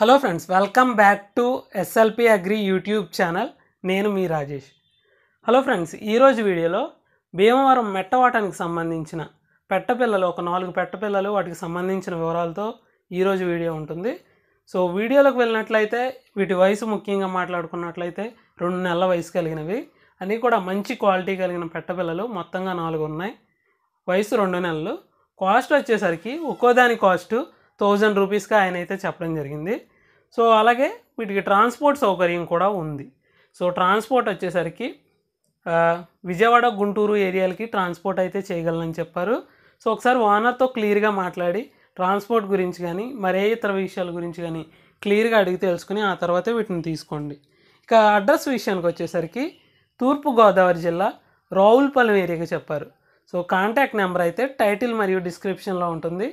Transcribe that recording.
hello friends welcome back to SLP agri YouTube channel నేను మీ Rajesh hello friends ఈరోజు వీడియోలో భీమవరం మెట్టవాటానికి సంబంధించిన పెట్టపిల్లలు ఒక నాలుగు పెట్టపిల్లలు వాటికి సంబంధించిన వివరాలతో ఈరోజు వీడియో ఉంటుంది సో వీడియోలోకి వెళ్ళినట్లయితే వీటి వయసు ముఖ్యంగా మాట్లాడుకున్నట్లయితే రెండు నెలల వయసు కలిగినవి అన్నీ కూడా మంచి క్వాలిటీ కలిగిన పెట్టపిల్లలు మొత్తంగా నాలుగు ఉన్నాయి వయసు రెండు నెలలు కాస్ట్ వచ్చేసరికి ఒక్కోదాని కాస్టు థౌజండ్ రూపీస్గా ఆయన అయితే చెప్పడం జరిగింది సో అలాగే వీటికి ట్రాన్స్పోర్ట్ సౌకర్యం కూడా ఉంది సో ట్రాన్స్పోర్ట్ వచ్చేసరికి విజయవాడ గుంటూరు ఏరియాలకి ట్రాన్స్పోర్ట్ అయితే చేయగలనని చెప్పారు సో ఒకసారి ఓనర్తో క్లియర్గా మాట్లాడి ట్రాన్స్పోర్ట్ గురించి కానీ మరే ఇతర విషయాల గురించి కానీ క్లియర్గా అడిగి తెలుసుకుని ఆ తర్వాత వీటిని తీసుకోండి ఇక అడ్రస్ విషయానికి వచ్చేసరికి తూర్పుగోదావరి జిల్లా రావులపాలెం ఏరియాకి చెప్పారు సో కాంటాక్ట్ నెంబర్ అయితే టైటిల్ మరియు డిస్క్రిప్షన్లో ఉంటుంది